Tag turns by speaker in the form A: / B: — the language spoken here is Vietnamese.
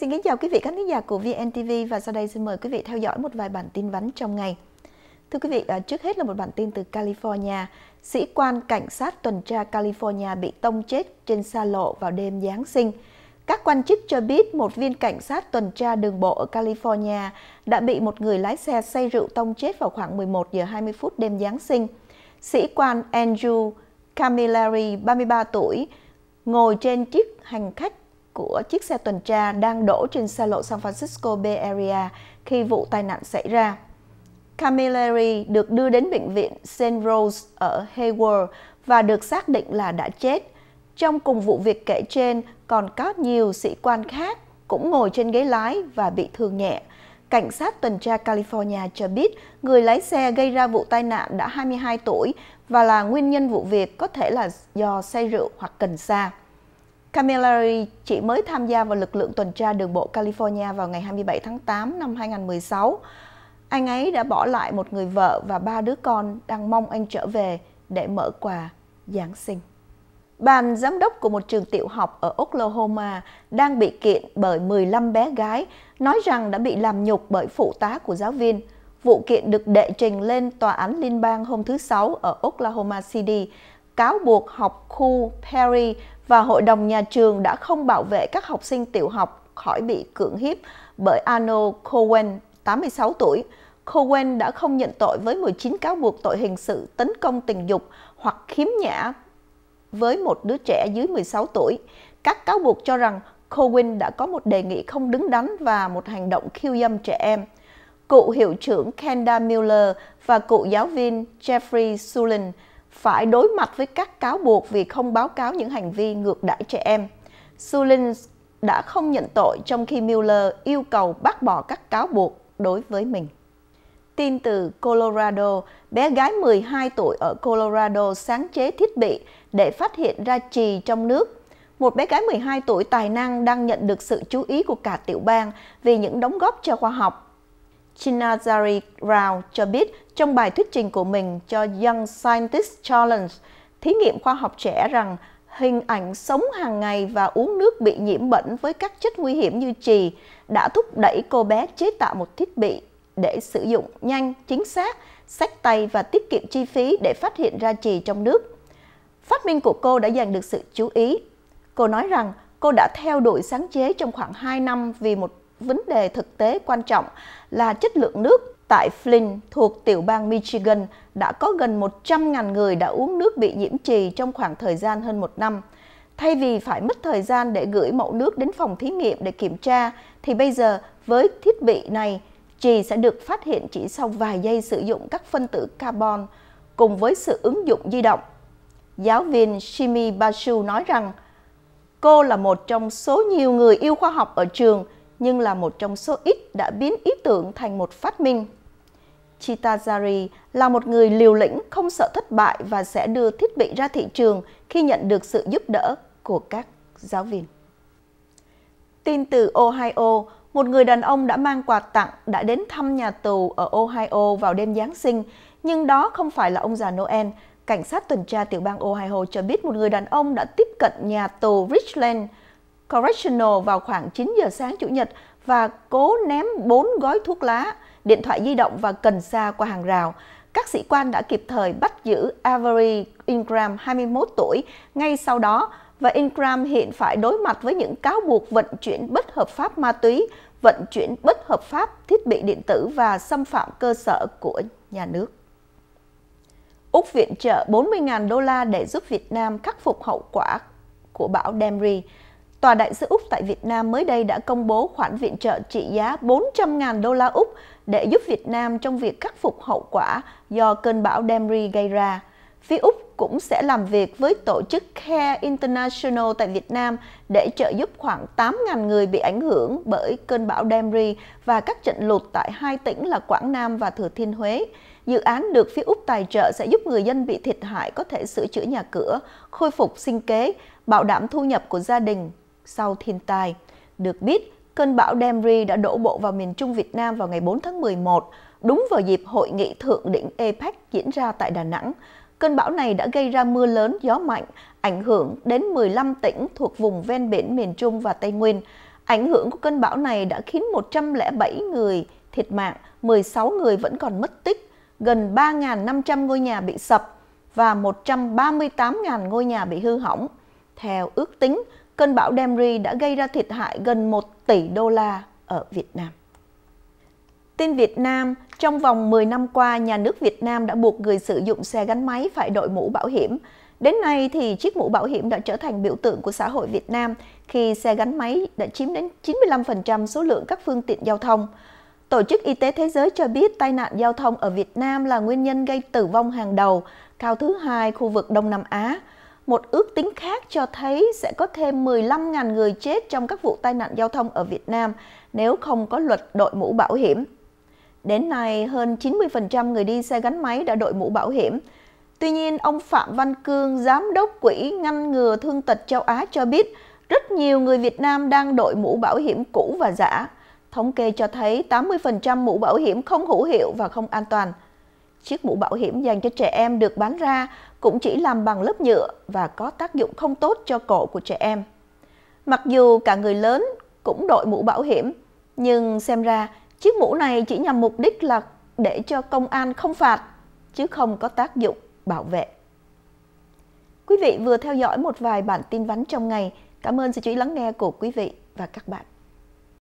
A: xin kính chào quý vị khán thính giả của VNTV và sau đây xin mời quý vị theo dõi một vài bản tin vắn trong ngày. Thưa quý vị, à, trước hết là một bản tin từ California. Sĩ quan cảnh sát tuần tra California bị tông chết trên xa lộ vào đêm Giáng sinh. Các quan chức cho biết một viên cảnh sát tuần tra đường bộ ở California đã bị một người lái xe say rượu tông chết vào khoảng 11 giờ 20 phút đêm Giáng sinh. Sĩ quan Andrew Camilleri, 33 tuổi, ngồi trên chiếc hành khách của chiếc xe tuần tra đang đổ trên xa lộ San Francisco Bay Area khi vụ tai nạn xảy ra. Camilleri được đưa đến bệnh viện St. Rose ở Hayward và được xác định là đã chết. Trong cùng vụ việc kể trên, còn có nhiều sĩ quan khác cũng ngồi trên ghế lái và bị thương nhẹ. Cảnh sát tuần tra California cho biết người lái xe gây ra vụ tai nạn đã 22 tuổi và là nguyên nhân vụ việc có thể là do say rượu hoặc cần sa. Camillary chỉ mới tham gia vào lực lượng tuần tra đường bộ California vào ngày 27 tháng 8 năm 2016. Anh ấy đã bỏ lại một người vợ và ba đứa con đang mong anh trở về để mở quà Giáng sinh. Bàn giám đốc của một trường tiểu học ở Oklahoma đang bị kiện bởi 15 bé gái nói rằng đã bị làm nhục bởi phụ tá của giáo viên. Vụ kiện được đệ trình lên tòa án liên bang hôm thứ Sáu ở Oklahoma City cáo buộc học khu Perry và hội đồng nhà trường đã không bảo vệ các học sinh tiểu học khỏi bị cưỡng hiếp bởi Arnold Cohen, 86 tuổi. Cohen đã không nhận tội với 19 cáo buộc tội hình sự tấn công tình dục hoặc khiếm nhã với một đứa trẻ dưới 16 tuổi. Các cáo buộc cho rằng Cohen đã có một đề nghị không đứng đắn và một hành động khiêu dâm trẻ em. Cựu hiệu trưởng Kenda Miller và cựu giáo viên Jeffrey Sullen phải đối mặt với các cáo buộc vì không báo cáo những hành vi ngược đãi trẻ em. Sulin đã không nhận tội trong khi Mueller yêu cầu bác bỏ các cáo buộc đối với mình. Tin từ Colorado, bé gái 12 tuổi ở Colorado sáng chế thiết bị để phát hiện ra trì trong nước. Một bé gái 12 tuổi tài năng đang nhận được sự chú ý của cả tiểu bang vì những đóng góp cho khoa học Chinazari Rao cho biết trong bài thuyết trình của mình cho Young Scientist Challenge, thí nghiệm khoa học trẻ rằng hình ảnh sống hàng ngày và uống nước bị nhiễm bẩn với các chất nguy hiểm như trì đã thúc đẩy cô bé chế tạo một thiết bị để sử dụng nhanh, chính xác, sách tay và tiết kiệm chi phí để phát hiện ra trì trong nước. Phát minh của cô đã giành được sự chú ý. Cô nói rằng cô đã theo đuổi sáng chế trong khoảng 2 năm vì một vấn đề thực tế quan trọng là chất lượng nước tại Flint thuộc tiểu bang Michigan đã có gần 100.000 người đã uống nước bị nhiễm trì trong khoảng thời gian hơn một năm. Thay vì phải mất thời gian để gửi mẫu nước đến phòng thí nghiệm để kiểm tra, thì bây giờ với thiết bị này, trì sẽ được phát hiện chỉ sau vài giây sử dụng các phân tử carbon cùng với sự ứng dụng di động. Giáo viên Shimi Basu nói rằng, cô là một trong số nhiều người yêu khoa học ở trường nhưng là một trong số ít đã biến ý tưởng thành một phát minh. Chitazari là một người liều lĩnh, không sợ thất bại và sẽ đưa thiết bị ra thị trường khi nhận được sự giúp đỡ của các giáo viên. Tin từ Ohio, một người đàn ông đã mang quà tặng đã đến thăm nhà tù ở Ohio vào đêm Giáng sinh, nhưng đó không phải là ông già Noel. Cảnh sát tuần tra tiểu bang Ohio cho biết một người đàn ông đã tiếp cận nhà tù Richland – Correctional vào khoảng 9 giờ sáng Chủ nhật và cố ném 4 gói thuốc lá, điện thoại di động và cần sa qua hàng rào. Các sĩ quan đã kịp thời bắt giữ Avery Ingram, 21 tuổi, ngay sau đó và Ingram hiện phải đối mặt với những cáo buộc vận chuyển bất hợp pháp ma túy, vận chuyển bất hợp pháp thiết bị điện tử và xâm phạm cơ sở của nhà nước. Úc viện trợ 40.000 đô la để giúp Việt Nam khắc phục hậu quả của bão Demri. Tòa đại sứ Úc tại Việt Nam mới đây đã công bố khoản viện trợ trị giá 400.000 đô la Úc để giúp Việt Nam trong việc khắc phục hậu quả do cơn bão Demri gây ra. Phía Úc cũng sẽ làm việc với tổ chức Care International tại Việt Nam để trợ giúp khoảng 8.000 người bị ảnh hưởng bởi cơn bão Demri và các trận lụt tại hai tỉnh là Quảng Nam và Thừa Thiên Huế. Dự án được phía Úc tài trợ sẽ giúp người dân bị thiệt hại có thể sửa chữa nhà cửa, khôi phục sinh kế, bảo đảm thu nhập của gia đình sau thiên tai. Được biết, cơn bão Demri đã đổ bộ vào miền Trung Việt Nam vào ngày 4 tháng 11, đúng vào dịp hội nghị thượng đỉnh APEC diễn ra tại Đà Nẵng. Cơn bão này đã gây ra mưa lớn, gió mạnh, ảnh hưởng đến 15 tỉnh thuộc vùng ven biển miền Trung và Tây Nguyên. Ảnh hưởng của cơn bão này đã khiến 107 người thiệt mạng, 16 người vẫn còn mất tích, gần 3.500 ngôi nhà bị sập và 138.000 ngôi nhà bị hư hỏng. Theo ước tính, cơn bão Demri đã gây ra thiệt hại gần 1 tỷ đô la ở Việt Nam. Tin Việt Nam, trong vòng 10 năm qua, nhà nước Việt Nam đã buộc người sử dụng xe gắn máy phải đội mũ bảo hiểm. Đến nay thì chiếc mũ bảo hiểm đã trở thành biểu tượng của xã hội Việt Nam khi xe gắn máy đã chiếm đến 95% số lượng các phương tiện giao thông. Tổ chức Y tế Thế giới cho biết tai nạn giao thông ở Việt Nam là nguyên nhân gây tử vong hàng đầu, cao thứ hai khu vực Đông Nam Á một ước tính khác cho thấy sẽ có thêm 15.000 người chết trong các vụ tai nạn giao thông ở Việt Nam nếu không có luật đội mũ bảo hiểm. Đến nay, hơn 90% người đi xe gắn máy đã đội mũ bảo hiểm. Tuy nhiên, ông Phạm Văn Cương, Giám đốc Quỹ Ngăn ngừa Thương tật Châu Á cho biết, rất nhiều người Việt Nam đang đội mũ bảo hiểm cũ và giả. Thống kê cho thấy 80% mũ bảo hiểm không hữu hiệu và không an toàn – Chiếc mũ bảo hiểm dành cho trẻ em được bán ra cũng chỉ làm bằng lớp nhựa và có tác dụng không tốt cho cổ của trẻ em. Mặc dù cả người lớn cũng đội mũ bảo hiểm, nhưng xem ra chiếc mũ này chỉ nhằm mục đích là để cho công an không phạt, chứ không có tác dụng bảo vệ. Quý vị vừa theo dõi một vài bản tin vắn trong ngày. Cảm ơn sự chú ý lắng nghe của quý vị và các bạn.